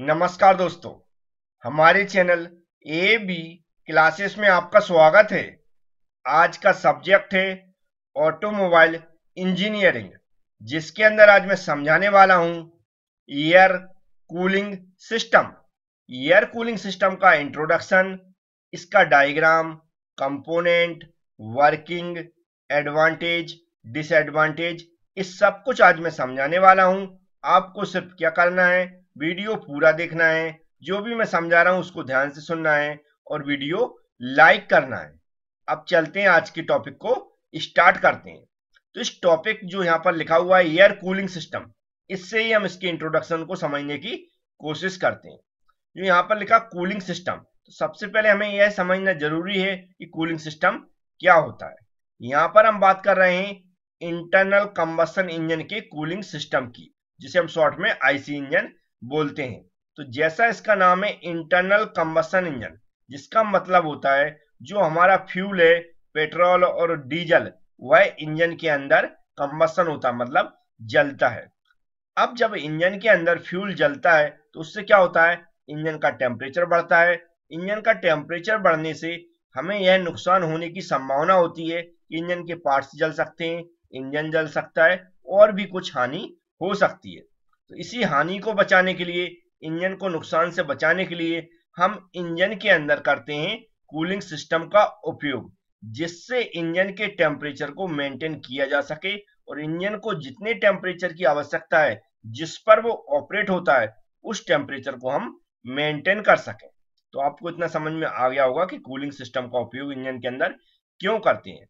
नमस्कार दोस्तों हमारे चैनल ए बी क्लासेस में आपका स्वागत है आज का सब्जेक्ट है ऑटोमोबाइल इंजीनियरिंग जिसके अंदर आज मैं समझाने वाला हूं air cooling system air cooling system का इंट्रोडक्शन इसका diagram component working advantage disadvantage इस सब कुछ आज मैं समझाने वाला हूं आपको सिर्फ क्या करना है वीडियो पूरा देखना है जो भी मैं समझा रहा हूं उसको ध्यान से सुनना है और वीडियो लाइक करना है अब चलते हैं आज के टॉपिक को स्टार्ट करते हैं तो इस टॉपिक जो यहाँ पर लिखा हुआ है एयर कूलिंग सिस्टम इससे ही हम इसके इंट्रोडक्शन को समझने की कोशिश करते हैं जो यहां पर लिखा कूलिंग सिस्टम तो सबसे पहले हमें यह समझना जरूरी है कि कूलिंग सिस्टम क्या होता है यहां पर हम बात कर रहे हैं इंटरनल कंबसन इंजन के कूलिंग सिस्टम की जिसे हम शॉर्ट में आईसी इंजन बोलते हैं तो जैसा इसका नाम है इंटरनल कम्बसन इंजन जिसका मतलब होता है जो हमारा फ्यूल है पेट्रोल और डीजल वह इंजन के अंदर कम्बसन होता मतलब जलता है अब जब इंजन के अंदर फ्यूल जलता है तो उससे क्या होता है इंजन का टेम्परेचर बढ़ता है इंजन का टेम्परेचर बढ़ने से हमें यह नुकसान होने की संभावना होती है कि इंजन के पार्ट्स जल सकते हैं इंजन जल सकता है और भी कुछ हानि हो सकती है तो इसी हानि को बचाने के लिए इंजन को नुकसान से बचाने के लिए हम इंजन के अंदर करते हैं कूलिंग सिस्टम का उपयोग जिससे इंजन के टेम्परेचर को मेंटेन किया जा सके और इंजन को जितने टेम्परेचर की आवश्यकता है जिस पर वो ऑपरेट होता है उस टेम्परेचर को हम मेंटेन कर सकें तो आपको इतना समझ में आ गया होगा कि कूलिंग सिस्टम का उपयोग इंजन के अंदर क्यों करते हैं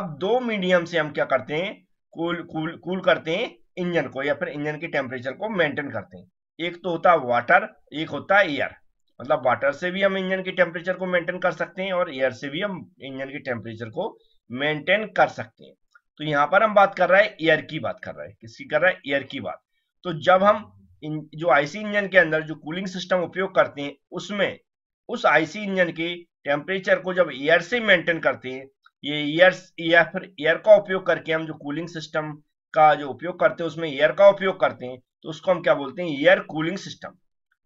अब दो मीडियम से हम क्या करते हैं कूल कूल कूल करते हैं इंजन को या फिर इंजन की टेम्परेचर को मेंटेन करते हैं एक तो होता है वाटर एक होता है एयर मतलब वाटर से भी हम इंजन की टेम्परेचर को मेंटेन कर सकते हैं और एयर से भी हम इंजन की टेम्परेचर को मेंटेन कर सकते हैं तो यहाँ पर हम बात कर रहे हैं एयर की बात कर रहे हैं किसकी कर रहे हैं एयर की बात तो जब हम इन, जो आईसी इंजन के अंदर जो कूलिंग सिस्टम उपयोग करते हैं उसमें उस आईसी इंजन के टेम्परेचर को जब एयर से मेंटेन करते हैं ये एयर या फिर एयर का उपयोग करके हम जो कूलिंग सिस्टम का जो उपयोग करते हैं उसमें एयर का उपयोग करते हैं तो उसको हम क्या बोलते हैं एयर कूलिंग सिस्टम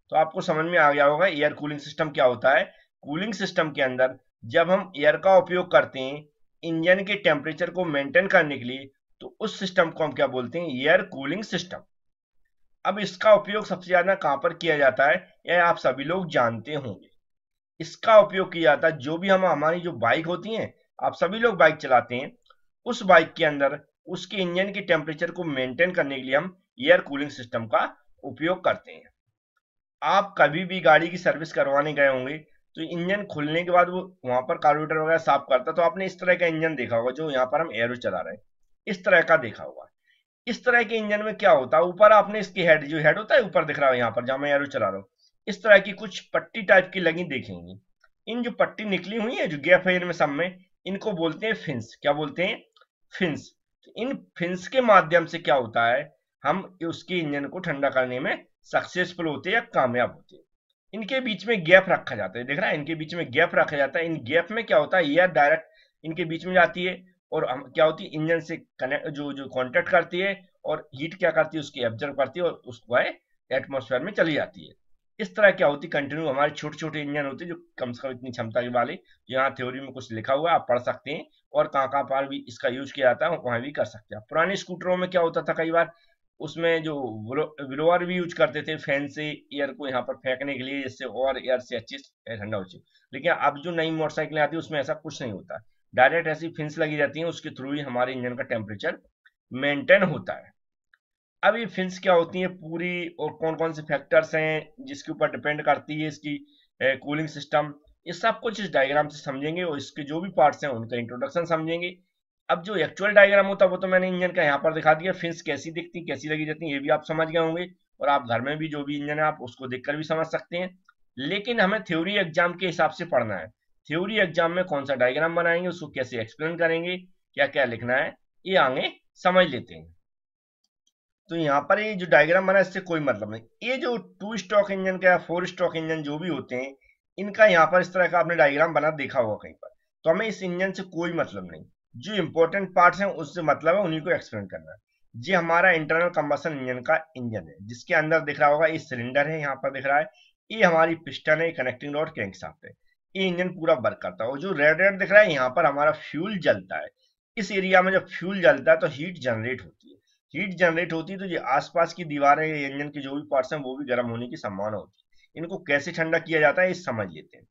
तो आपको समझ में आ गया होगा एयर कूलिंग सिस्टम क्या होता है कूलिंग सिस्टम के अंदर जब हम एयर का उपयोग करते हैं इंजन के टेम्परेचर को मेंटेन करने के लिए तो उस सिस्टम को हम क्या बोलते हैं एयर कूलिंग सिस्टम अब इसका उपयोग सबसे ज्यादा कहाँ पर किया जाता है यह आप सभी लोग जानते होंगे इसका उपयोग किया जाता है जो भी हम हमारी जो बाइक होती है आप सभी लोग बाइक चलाते हैं उस बाइक के अंदर उसके इंजन की टेम्परेचर को मेंटेन करने के लिए हम एयर कूलिंग सिस्टम का उपयोग करते हैं आप कभी भी गाड़ी की सर्विस करवाने गए होंगे तो इंजन खुलने के बाद वो वहां पर कार्बोरेटर वगैरह साफ करता तो आपने इस तरह का इंजन देखा होगा जो यहाँ पर हम एयर चला रहे हैं इस तरह का देखा होगा इस तरह के इंजन में क्या होता है ऊपर आपने इसकी हेड जो हेड होता है ऊपर दिख रहा है यहाँ पर जहां मैं एयर चला रहा हूँ इस तरह की कुछ पट्टी टाइप की लगी देखेंगी इन जो पट्टी निकली हुई है जो गैप है इनमें सब में इनको बोलते हैं फिंस क्या बोलते हैं फिंस इन फिंस के माध्यम से क्या होता है हम उसके इंजन को ठंडा करने में सक्सेसफुल होते या कामयाब होते इनके बीच में गैप रखा जाता है देख रहा है इनके बीच में गैप रखा जाता है इन गैप में क्या होता है एयर डायरेक्ट इनके बीच में जाती है और हम क्या होती है इंजन से कनेक्ट जो जो कॉन्टेक्ट करती है और हीट क्या करती है उसकी एब्जर्व करती है और उसको एटमोसफेयर में चली जाती है इस तरह क्या होती कंटिन्यू हमारे छोटे छोटे इंजन होते जो कम से कम इतनी क्षमता के वाले यहाँ थ्योरी में कुछ लिखा हुआ है आप पढ़ सकते हैं और कहाँ कहाँ पर भी इसका यूज किया जाता है वहां भी कर सकते हैं पुराने स्कूटरों में क्या होता था कई बार उसमें जो ब्लोअर भी यूज करते थे फैन से एयर को यहाँ पर फेंकने के लिए जिससे और एयर से अच्छी ठंडा हो जाए लेकिन अब जो नई मोटरसाइकिलें आती है उसमें ऐसा कुछ नहीं होता डायरेक्ट ऐसी फिंस लगी जाती है उसके थ्रू ही हमारे इंजन का टेम्परेचर मेंटेन होता है अब ये फिल्स क्या होती है पूरी और कौन कौन से फैक्टर्स हैं जिसके ऊपर डिपेंड करती है इसकी कूलिंग सिस्टम ये सब कुछ इस डायग्राम से समझेंगे और इसके जो भी पार्ट्स हैं उनका इंट्रोडक्शन समझेंगे अब जो एक्चुअल डायग्राम होता है वो तो मैंने इंजन का यहाँ पर दिखा दिया फिंस कैसी दिखती कैसी लगी जाती है ये भी आप समझ गए होंगे और आप घर में भी जो भी इंजन है आप उसको देखकर भी समझ सकते हैं लेकिन हमें थ्योरी एग्जाम के हिसाब से पढ़ना है थ्योरी एग्जाम में कौन सा डायग्राम बनाएंगे उसको कैसे एक्सप्लेन करेंगे क्या क्या लिखना है ये आगे समझ लेते हैं तो यहाँ पर ये जो डायग्राम बना इससे कोई मतलब नहीं ये जो टू स्टॉक इंजन का या फोर स्टॉक इंजन जो भी होते हैं इनका यहाँ पर इस तरह का आपने डायग्राम बना देखा होगा कहीं पर तो हमें इस इंजन से कोई मतलब नहीं जो इंपॉर्टेंट पार्ट है उससे मतलब है उन्हीं को एक्सप्लेन करना है ये हमारा इंटरनल कम्बसन इंजन का इंजन है जिसके अंदर दिख रहा होगा ये सिलेंडर है यहाँ पर दिख रहा है ये हमारी पिस्टन है कनेक्टिंग रॉड क्रैंक शाफ्ट है ये इंजन पूरा वर्क करता है और जो रेड रेड दिख रहा है यहाँ पर हमारा फ्यूल जलता है इस एरिया में जब फ्यूल जलता है तो हीट जनरेट होती है हीट जनरेट होती है तो ये आसपास की दीवारें या इंजन के जो भी पार्ट्स हैं वो भी गर्म होने की संभावना होती है इनको कैसे ठंडा किया जाता है ये समझ लेते हैं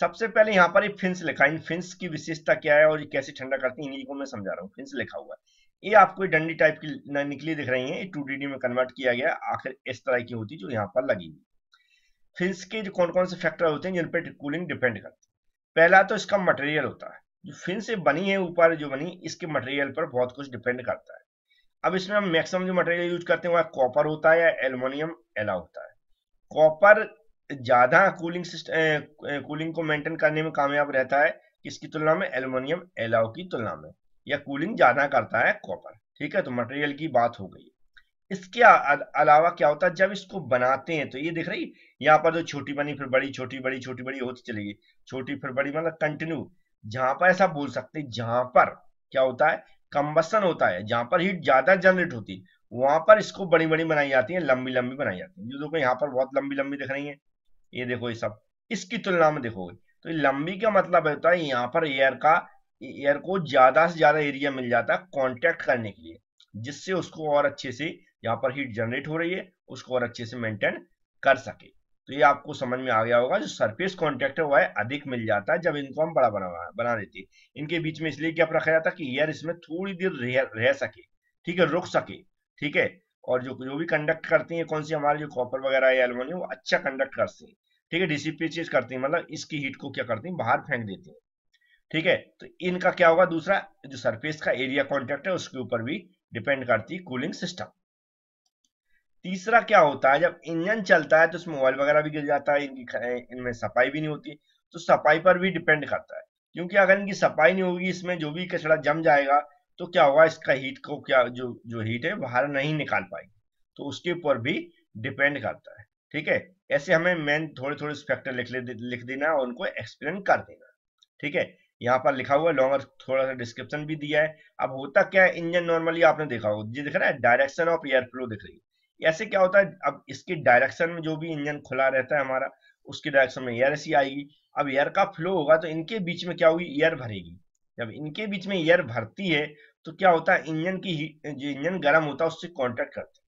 सबसे पहले यहाँ पर फिंस लिखा है इन फिंस की विशेषता क्या है और ये कैसे ठंडा करती है इन्हीं को मैं समझा रहा हूँ फिंस लिखा हुआ है ये आपको डंडी टाइप की निकली दिख रही है टू डी में कन्वर्ट किया गया आखिर इस तरह की होती जो यहाँ पर लगी हुई फिंस के जो कौन कौन से फैक्टर होते हैं जिन पर कूलिंग डिपेंड करती पहला तो इसका मटेरियल होता है जो फिंस से बनी है ऊपर जो बनी इसके मटेरियल पर बहुत कुछ डिपेंड करता है अब इसमें हम मैक्सिमम जो मटेरियल यूज करते हैं वह कॉपर होता है या एल्यूमिनियम एला होता है कॉपर ज़्यादा कूलिंग सिस्टम कूलिंग को मेंटेन करने में कामयाब रहता है किसकी तुलना में एल्यूमिनियम एलाओ की तुलना में या कूलिंग ज़्यादा करता है कॉपर ठीक है तो मटेरियल की बात हो गई इसके अलावा क्या होता है जब इसको बनाते हैं तो ये देख रही यहाँ पर जो तो छोटी बनी फिर बड़ी छोटी बड़ी छोटी बड़ी होती चली गई छोटी फिर बड़ी मतलब कंटिन्यू जहां पर ऐसा बोल सकते जहां पर क्या होता है कंबसन होता है जहां पर हीट ज्यादा जनरेट होती है वहां पर इसको बड़ी बड़ी बनाई जाती है लंबी लंबी बनाई जाती है जो देखो यहाँ पर बहुत लंबी लंबी दिख रही है ये देखो ये सब इसकी तुलना में देखोगे तो लंबी का मतलब होता है यहाँ पर एयर का एयर को ज्यादा से ज्यादा एरिया मिल जाता है कॉन्टेक्ट करने के लिए जिससे उसको और अच्छे से यहाँ पर हीट जनरेट हो रही है उसको और अच्छे से मेंटेन कर सके तो ये आपको समझ में आ गया होगा जो सरफेस कॉन्टेक्ट है वह अधिक मिल जाता है जब इनको हम बड़ा बना बना देते हैं इनके बीच में इसलिए क्या रखा जाता है कि एयर इसमें थोड़ी देर रह, रह सके ठीक है रुक सके ठीक है और जो जो भी कंडक्ट करती है कौन सी हमारे जो कॉपर वगैरह या एलमोनियम वो अच्छा कंडक्ट करते हैं ठीक है डिसिपेचेज करती है मतलब इसकी हीट को क्या करती है बाहर फेंक देती है ठीक है तो इनका क्या होगा दूसरा जो सरफेस का एरिया कॉन्टेक्ट है उसके ऊपर भी डिपेंड करती है कूलिंग सिस्टम तीसरा क्या होता है जब इंजन चलता है तो उसमें ऑयल वगैरह भी गिर जाता है इनकी इनमें सफाई भी नहीं होती तो सफाई पर भी डिपेंड करता है क्योंकि अगर इनकी सफाई नहीं होगी इसमें जो भी कचरा जम जाएगा तो क्या होगा इसका हीट को क्या जो जो हीट है बाहर नहीं निकाल पाएगी तो उसके ऊपर भी डिपेंड करता है ठीक है ऐसे हमें मेन थोड़े थोड़े फैक्टर लिख ले लिख देना और उनको एक्सप्लेन कर देना ठीक है यहाँ पर लिखा हुआ है लॉन्गर थोड़ा सा डिस्क्रिप्शन भी दिया है अब होता क्या है इंजन नॉर्मली आपने देखा हो जी दिख रहा है डायरेक्शन ऑफ एयर फ्लो दिख रही है ऐसे क्या होता है अब इसके डायरेक्शन में जो भी इंजन खुला रहता है हमारा उसके डायरेक्शन में एयर ऐसी आएगी अब एयर का फ्लो होगा तो इनके बीच में क्या होगी एयर भरेगी जब इनके बीच में एयर भरती है तो क्या होता है इंजन की जो इंजन गर्म होता है उससे कॉन्टेक्ट करते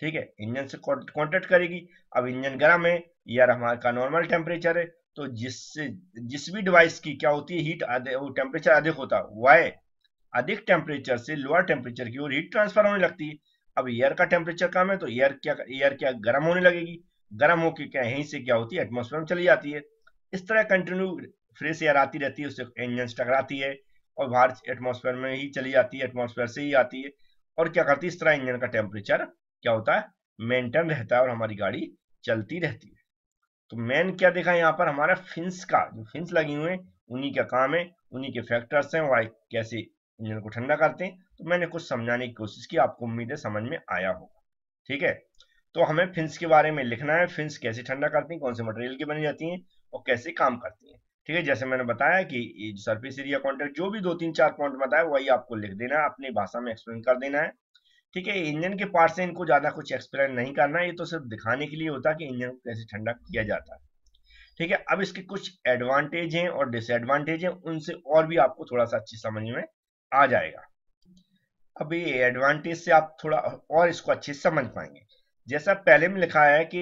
ठीक है इंजन से कॉन्टेक्ट करेगी अब इंजन गर्म है एयर हमारे का नॉर्मल टेम्परेचर है तो जिससे जिस भी डिवाइस की क्या होती है हीट टेम्परेचर अधिक होता है वह अधिक टेम्परेचर से लोअर टेम्परेचर की ओर हीट ट्रांसफर होने लगती है अब एयर का टेम्परेचर कम है तो एयर क्या एयर क्या गर्म होने लगेगी गर्म होकर क्या यहीं से क्या होती है एटमोसफेयर में चली जाती है इस तरह कंटिन्यू फ्रेश एयर आती रहती है उससे इंजन टकराती है और बाहर एटमोसफेयर में ही चली जाती है एटमोसफेयर से ही आती है और क्या करती है इस तरह इंजन का टेम्परेचर क्या होता है मेंटेन रहता है और हमारी गाड़ी चलती रहती है तो मेन क्या देखा यहाँ पर हमारा फिंस का जो फिंस लगे हुए हैं उन्हीं का काम है उन्हीं के फैक्टर्स हैं वाई कैसे इंजन को ठंडा करते हैं तो मैंने कुछ समझाने की कोशिश की आपको उम्मीद है समझ में आया होगा ठीक है तो हमें फिंस के बारे में लिखना है फिंस कैसे ठंडा करती हैं कौन से मटेरियल की बनी जाती हैं और कैसे काम करती हैं ठीक है जैसे मैंने बताया कि सर्फिस एरिया कॉन्टेक्ट जो भी दो तीन चार पॉइंट बताया वही आपको लिख देना है अपनी भाषा में एक्सप्लेन कर देना है ठीक है इंजन के पार्ट से इनको ज्यादा कुछ एक्सप्लेन नहीं करना है ये तो सिर्फ दिखाने के लिए होता है कि इंजन को कैसे ठंडा किया जाता है ठीक है अब इसके कुछ एडवांटेज हैं और डिसएडवांटेज हैं उनसे और भी आपको थोड़ा सा अच्छी समझ में आ जाएगा अभी एडवांटेज से आप थोड़ा और इसको अच्छे से समझ पाएंगे जैसा पहले में लिखा है कि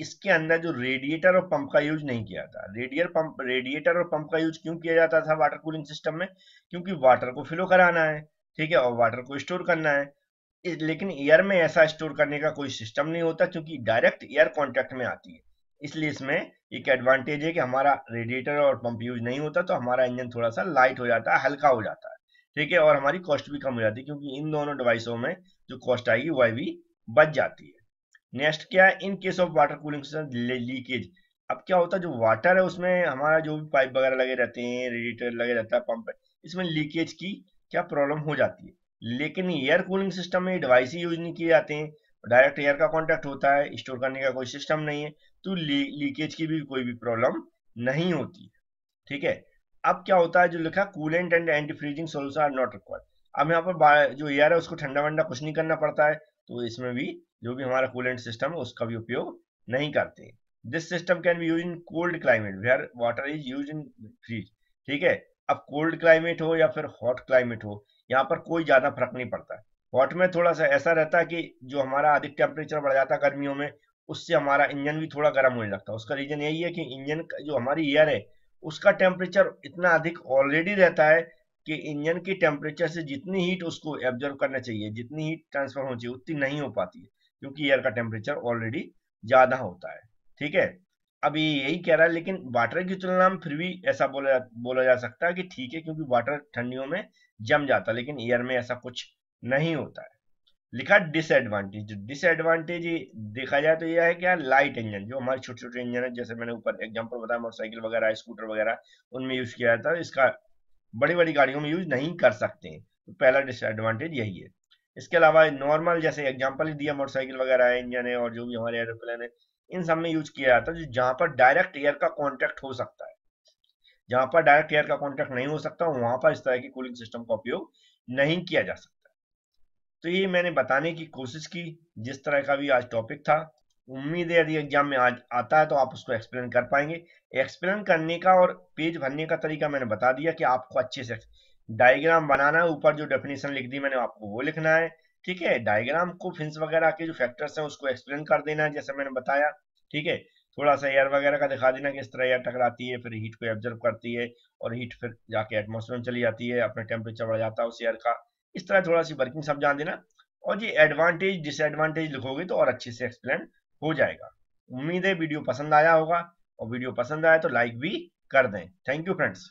इसके अंदर जो रेडिएटर और पंप का यूज नहीं किया था रेडियर पंप रेडिएटर और पंप का यूज क्यों किया जाता था वाटर कूलिंग सिस्टम में क्योंकि वाटर को फ्लो कराना है ठीक है और वाटर को स्टोर करना है लेकिन एयर में ऐसा स्टोर करने का कोई सिस्टम नहीं होता क्योंकि डायरेक्ट एयर कॉन्टेक्ट में आती है इसलिए इसमें एक एडवांटेज है कि हमारा रेडिएटर और पंप यूज नहीं होता तो हमारा इंजन थोड़ा सा लाइट हो जाता है हल्का हो जाता है ठीक है और हमारी कॉस्ट भी कम हो जाती है क्योंकि इन दोनों डिवाइसों में जो कॉस्ट आएगी वह भी बच जाती है नेक्स्ट क्या है in case of water cooling system leakage अब क्या होता है जो वाटर है उसमें हमारा जो भी पाइप वगैरह लगे रहते हैं रेडिएटर लगे रहता है पंप इसमें लीकेज की क्या प्रॉब्लम हो जाती है लेकिन एयर कूलिंग सिस्टम में डिवाइस ही यूज नहीं किए जाते हैं डायरेक्ट एयर का कॉन्टेक्ट होता है स्टोर करने का कोई सिस्टम नहीं है तो लीकेज की भी कोई भी प्रॉब्लम नहीं होती ठीक है अब क्या होता है जो लिखा coolant and anti freezing solution are not required अब यहाँ पर जो एयर है उसको ठंडा वंडा कुछ नहीं करना पड़ता है तो इसमें भी जो भी हमारा कूलेंट सिस्टम है उसका भी उपयोग नहीं करते this system can be use in cold climate where water is use in freeze ठीक है अब कोल्ड क्लाइमेट हो या फिर हॉट क्लाइमेट हो यहाँ पर कोई ज्यादा फर्क नहीं पड़ता हॉट में थोड़ा सा ऐसा रहता है कि जो हमारा अधिक टेम्परेचर बढ़ जाता है गर्मियों में उससे हमारा इंजन भी थोड़ा गर्म होने लगता है उसका रीजन यही है कि इंजन जो हमारी एयर है उसका टेम्परेचर इतना अधिक ऑलरेडी रहता है कि इंजन की टेम्परेचर से जितनी हीट उसको एब्जर्व करना चाहिए जितनी हीट ट्रांसफर होनी चाहिए उतनी नहीं हो पाती है क्योंकि एयर का टेम्परेचर ऑलरेडी ज़्यादा होता है ठीक है अभी यही कह रहा है लेकिन वाटर की तुलना में फिर भी ऐसा बोला बोला जा सकता है कि ठीक है क्योंकि वाटर ठंडियों में जम जाता है लेकिन एयर में ऐसा कुछ नहीं होता है लिखा डिसएडवांटेज डिसएडवांटेज देखा जाए तो यह है क्या लाइट इंजन जो हमारे छोटे छोटे इंजन है जैसे मैंने ऊपर एग्जाम्पल बताया मोटरसाइकिल वगैरह स्कूटर वगैरह उनमें यूज किया जाता है इसका बड़ी बड़ी गाड़ियों में यूज नहीं कर सकते हैं तो पहला डिसएडवांटेज यही है इसके अलावा नॉर्मल जैसे एग्जाम्पल ही दिया मोटरसाइकिल वगैरह इंजन है और जो भी हमारे एरोप्लेन है इन सब में यूज किया जाता है जहां पर डायरेक्ट एयर का कॉन्टेक्ट हो सकता है जहां पर डायरेक्ट एयर का कॉन्टैक्ट नहीं हो सकता वहां पर इस तरह की कूलिंग सिस्टम का उपयोग नहीं किया जा सकता तो ये मैंने बताने की कोशिश की जिस तरह का भी आज टॉपिक था उम्मीद है यदि एग्जाम में आज आता है तो आप उसको एक्सप्लेन कर पाएंगे एक्सप्लेन करने का और पेज भरने का तरीका मैंने बता दिया कि आपको अच्छे से डायग्राम बनाना है ऊपर जो डेफिनेशन लिख दी मैंने आपको वो लिखना है ठीक है डायग्राम को फिंस वगैरह के जो फैक्टर्स हैं उसको एक्सप्लेन कर देना है जैसे मैंने बताया ठीक है थोड़ा सा एयर वगैरह का दिखा देना किस तरह एयर टकराती है फिर हीट को एब्जर्व करती है और हीट फिर जाके एटमोसफेयर में चली जाती है अपना टेम्परेचर बढ़ जाता है उस एयर का इस तरह थोड़ा सी वर्किंग समझा देना और ये एडवांटेज डिसएडवांटेज लिखोगे तो और अच्छे से एक्सप्लेन हो जाएगा उम्मीद है वीडियो पसंद आया होगा और वीडियो पसंद आया तो लाइक भी कर दें थैंक यू फ्रेंड्स